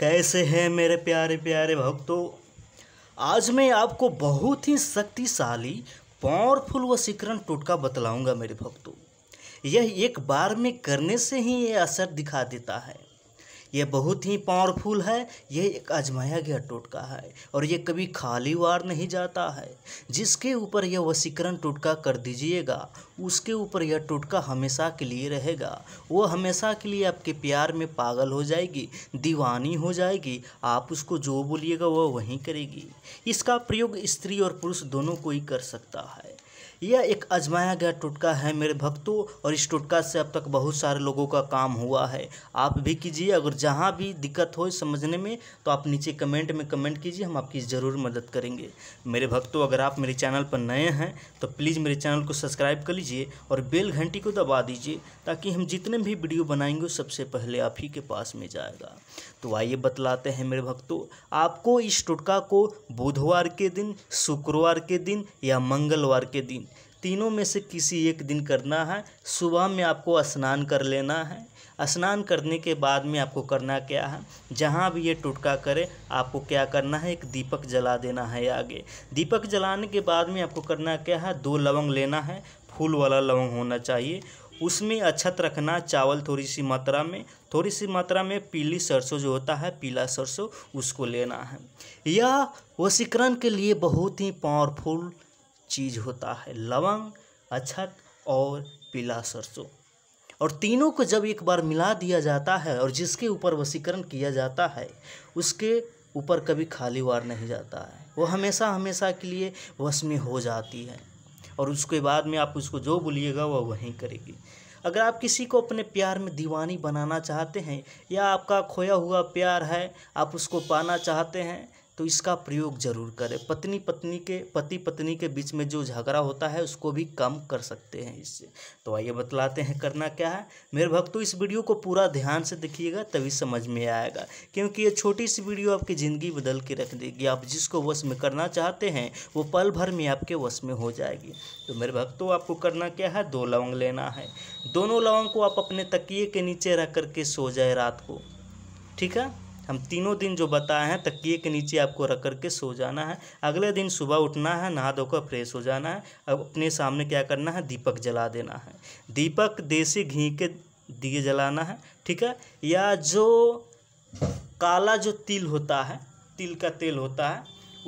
कैसे हैं मेरे प्यारे प्यारे भक्तों आज मैं आपको बहुत ही शक्तिशाली पावरफुल व सिकरण टोटका बतलाऊंगा मेरे भक्तों यह एक बार में करने से ही ये असर दिखा देता है ये बहुत ही पावरफुल है ये एक अजमाया गया टोटका है और ये कभी खाली वार नहीं जाता है जिसके ऊपर यह वसीकरण टोटका कर दीजिएगा उसके ऊपर यह टोटका हमेशा के लिए रहेगा वो हमेशा के लिए आपके प्यार में पागल हो जाएगी दीवानी हो जाएगी आप उसको जो बोलिएगा वह वहीं करेगी इसका प्रयोग स्त्री और पुरुष दोनों को ही कर सकता है यह एक अजमाया गया टोटका है मेरे भक्तों और इस टोटका से अब तक बहुत सारे लोगों का काम हुआ है आप भी कीजिए अगर जहाँ भी दिक्कत हो समझने में तो आप नीचे कमेंट में कमेंट कीजिए हम आपकी ज़रूर मदद करेंगे मेरे भक्तों अगर आप मेरे चैनल पर नए हैं तो प्लीज़ मेरे चैनल को सब्सक्राइब कर लीजिए और बेल घंटी को दबा दीजिए ताकि हम जितने भी वीडियो बनाएंगे सबसे पहले आप ही के पास में जाएगा तो आइए बतलाते हैं मेरे भक्तों आपको इस टोटका को बुधवार के दिन शुक्रवार के दिन या मंगलवार के दिन तीनों में से किसी एक दिन करना है सुबह में आपको स्नान कर लेना है स्नान करने के बाद में आपको करना क्या है जहाँ भी ये टुटका करे आपको क्या करना है एक दीपक जला देना है आगे दीपक जलाने के बाद में आपको करना क्या है दो लवंग लेना है फूल वाला लवंग होना चाहिए उसमें अच्छत रखना चावल थोड़ी सी मात्रा में थोड़ी सी मात्रा में पीली सरसों जो होता है पीला सरसों उसको लेना है यह वसीकरण के लिए बहुत ही पावरफुल चीज़ होता है लवंग अछत और पीला सरसों और तीनों को जब एक बार मिला दिया जाता है और जिसके ऊपर वसीकरण किया जाता है उसके ऊपर कभी खाली वार नहीं जाता है वो हमेशा हमेशा के लिए वश में हो जाती है और उसके बाद में आप उसको जो बोलिएगा वह वहीं करेगी अगर आप किसी को अपने प्यार में दीवानी बनाना चाहते हैं या आपका खोया हुआ प्यार है आप उसको पाना चाहते हैं तो इसका प्रयोग जरूर करें पत्नी पत्नी के पति पत्नी के बीच में जो झगड़ा होता है उसको भी कम कर सकते हैं इससे तो आइए बतलाते हैं करना क्या है मेरे भक्तों इस वीडियो को पूरा ध्यान से देखिएगा तभी समझ में आएगा क्योंकि ये छोटी सी वीडियो आपकी ज़िंदगी बदल के रख देगी आप जिसको वश में करना चाहते हैं वो पल भर में आपके वश में हो जाएगी तो मेरे भक्तों आपको करना क्या है दो लवंग लेना है दोनों लवंग को आप अपने तकिए के नीचे रख करके सो जाए रात को ठीक है हम तीनों दिन जो बताए हैं तकिए के नीचे आपको रख करके सो जाना है अगले दिन सुबह उठना है नहा धोकर फ्रेश हो जाना है अब अपने सामने क्या करना है दीपक जला देना है दीपक देसी घी के दिए जलाना है ठीक है या जो काला जो तिल होता है तिल का तेल होता है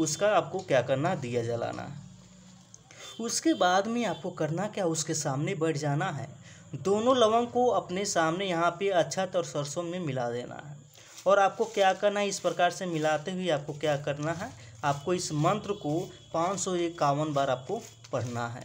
उसका आपको क्या करना है दिया जलाना है उसके बाद में आपको करना क्या उसके सामने बैठ जाना है दोनों लवंग को अपने सामने यहाँ पे अच्छा और सरसों में मिला देना है और आपको क्या करना है इस प्रकार से मिलाते हुए आपको क्या करना है आपको इस मंत्र को पाँच सौ इक्यावन बार आपको पढ़ना है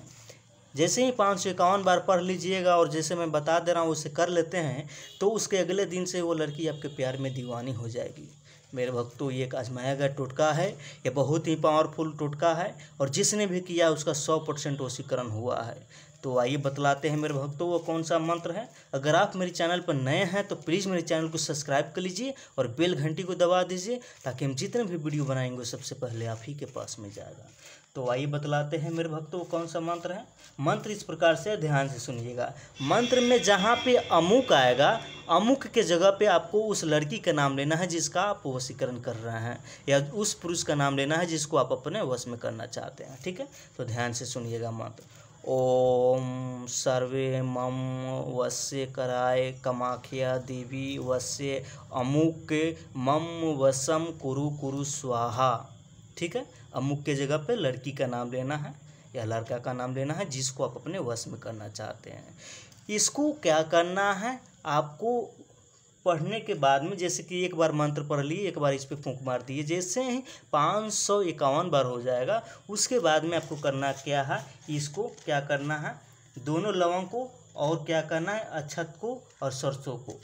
जैसे ही पाँच सौ इक्यावन बार पढ़ लीजिएगा और जैसे मैं बता दे रहा हूँ उसे कर लेते हैं तो उसके अगले दिन से वो लड़की आपके प्यार में दीवानी हो जाएगी मेरे भक्तों ये एक आजमाया गया टोटका है ये बहुत ही पावरफुल टोटका है और जिसने भी किया उसका सौ परसेंट वशीकरण हुआ है तो आइए बतलाते हैं मेरे भक्तों वो कौन सा मंत्र है अगर आप मेरे चैनल पर नए हैं तो प्लीज़ मेरे चैनल को सब्सक्राइब कर लीजिए और बेल घंटी को दबा दीजिए ताकि हम जितने भी वीडियो बनाएंगे सबसे पहले आप ही के पास में जाएगा तो आइए बतलाते हैं मेरे भक्तों वो कौन सा मंत्र है मंत्र इस प्रकार से ध्यान से सुनिएगा मंत्र में जहाँ पे अमुक आएगा अमुक के जगह पे आपको उस लड़की का नाम लेना है जिसका आप वशीकरण कर रहे हैं या उस पुरुष का नाम लेना है जिसको आप अपने वश में करना चाहते हैं ठीक है तो ध्यान से सुनिएगा मंत्र ओम सर्वे मम वस्य कराय कमाख्या देवी वस्य अमुक मम वसम कुरु कुरु स्वाहा ठीक है अमुक के जगह पे लड़की का नाम लेना है या लड़का का नाम लेना है जिसको आप अपने वश में करना चाहते हैं इसको क्या करना है आपको पढ़ने के बाद में जैसे कि एक बार मंत्र पढ़ लिए एक बार इस पर फूंक मार दिए जैसे ही पाँच सौ इक्यावन बार हो जाएगा उसके बाद में आपको करना क्या है इसको क्या करना है दोनों लवंग को और क्या करना है अक्षत को और सरसों को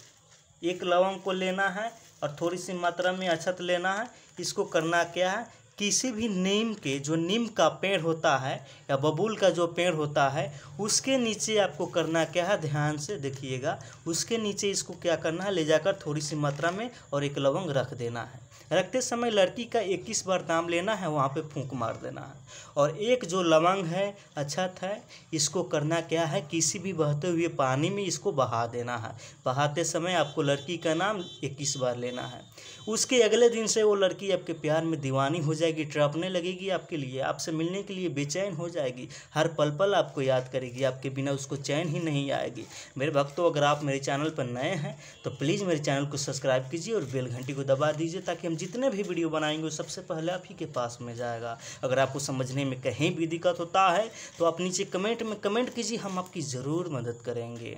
एक लवंग को लेना है और थोड़ी सी मात्रा में अक्षत लेना है इसको करना क्या है किसी भी नीम के जो नीम का पेड़ होता है या बबूल का जो पेड़ होता है उसके नीचे आपको करना क्या है ध्यान से देखिएगा उसके नीचे इसको क्या करना है ले जाकर थोड़ी सी मात्रा में और एक लवंग रख देना है रखते समय लड़की का इक्कीस बार दाम लेना है वहाँ पे फूंक मार देना है और एक जो लवंग है अक्षत अच्छा है इसको करना क्या है किसी भी बहते हुए पानी में इसको बहा देना है बहाते समय आपको लड़की का नाम इक्कीस बार लेना है उसके अगले दिन से वो लड़की आपके प्यार में दीवानी हो जाएगी ट्रपने लगेगी आपके लिए आपसे मिलने के लिए बेचैन हो जाएगी हर पल पल आपको याद करेगी आपके बिना उसको चैन ही नहीं आएगी मेरे भक्तों अगर आप मेरे चैनल पर नए हैं तो प्लीज़ मेरे चैनल को सब्सक्राइब कीजिए और बेल घंटी को दबा दीजिए ताकि हम जितने भी वीडियो बनाएंगे सबसे पहले आप ही के पास में जाएगा अगर आपको समझने में कहीं भी दिक्कत होता है तो आप नीचे कमेंट में कमेंट कीजिए हम आपकी ज़रूर मदद करेंगे